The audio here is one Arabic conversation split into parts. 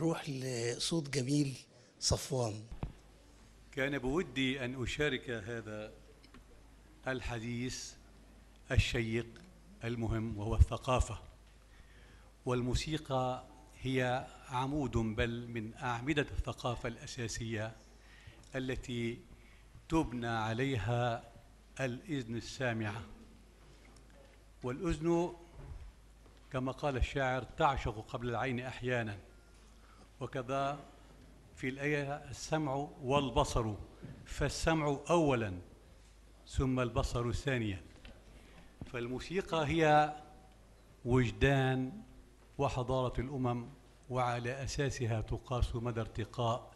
نروح لصوت جميل صفوان كان بودي أن أشارك هذا الحديث الشيق المهم وهو الثقافة والموسيقى هي عمود بل من أعمدة الثقافة الأساسية التي تبنى عليها الإذن السامعة والأذن كما قال الشاعر تعشق قبل العين أحياناً وكذا في الآية السمع والبصر فالسمع أولا ثم البصر ثانيا فالموسيقى هي وجدان وحضارة الأمم وعلى أساسها تقاس مدى ارتقاء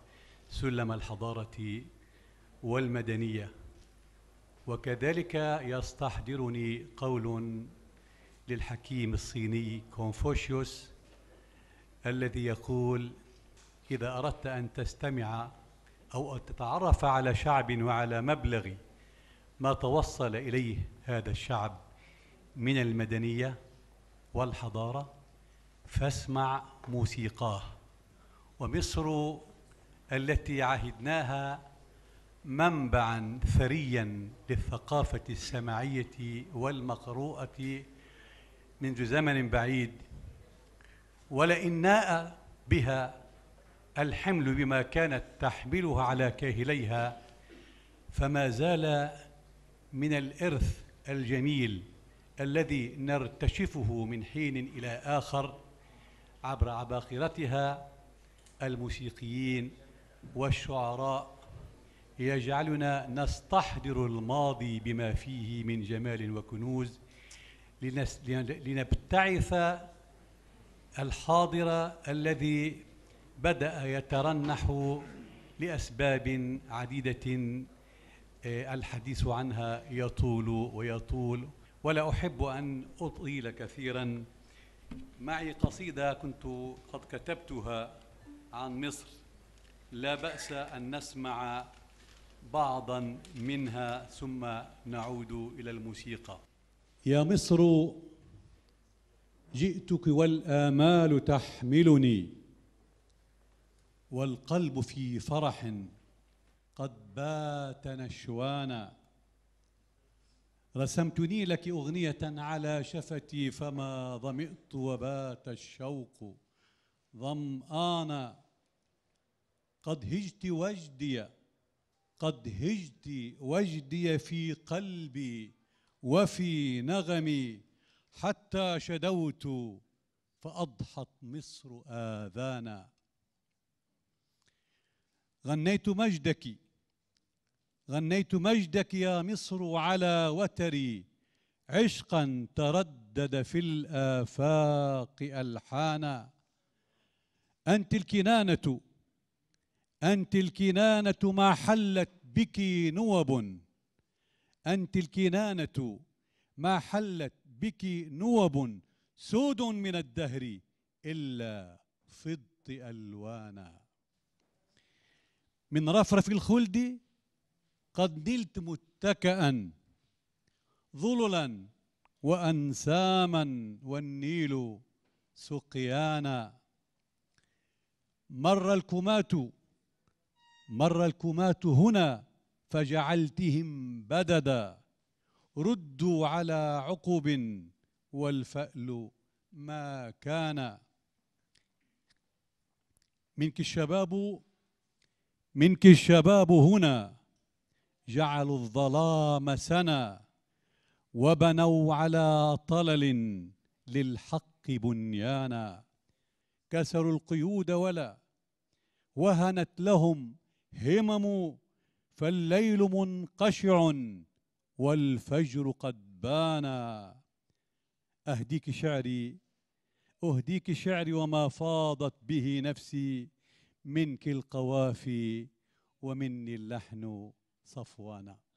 سلم الحضارة والمدنية وكذلك يستحضرني قول للحكيم الصيني كونفوشيوس الذي يقول إذا أردت أن تستمع أو تتعرف على شعب وعلى مبلغ ما توصل إليه هذا الشعب من المدنية والحضارة فاسمع موسيقاه ومصر التي عهدناها منبعا ثريا للثقافة السمعية والمقروءة منذ زمن بعيد ولئن ناء بها الحمل بما كانت تحمله على كاهليها فما زال من الإرث الجميل الذي نرتشفه من حين إلى آخر عبر عباقرتها الموسيقيين والشعراء يجعلنا نستحضر الماضي بما فيه من جمال وكنوز لنبتعث الحاضر الذي بدأ يترنح لأسباب عديدة آه، الحديث عنها يطول ويطول ولا أحب أن أطيل كثيرا معي قصيدة كنت قد كتبتها عن مصر لا بأس أن نسمع بعضا منها ثم نعود إلى الموسيقى يا مصر جئتك والآمال تحملني والقلب في فرح قد بات نشوانا رسمتني لك أغنية على شفتي فما ظمئت وبات الشوق ظمآنا قد هجت وجدي قد هجت وجدي في قلبي وفي نغمي حتى شدوت فأضحت مصر آذانا غنيت مجدك غنيت مجدك يا مصر على وتري عشقا تردد في الافاق الحانا انت الكنانه انت الكنانه ما حلت بك نوب انت الكنانه ما حلت بك نوب سود من الدهر الا فضت الوانا من رفرف الخلد قد نلت متكئا ظللا وانساما والنيل سقيانا مر الكمات مر الكمات هنا فجعلتهم بددا ردوا على عقب والفأل ما كان منك الشباب منك الشباب هنا جعلوا الظلام سنا وبنوا على طلل للحق بنيانا كسروا القيود ولا وهنت لهم همم فالليل منقشع والفجر قد بانا أهديك شعري أهديك شعري وما فاضت به نفسي منك القوافي ومني اللحن صفوانا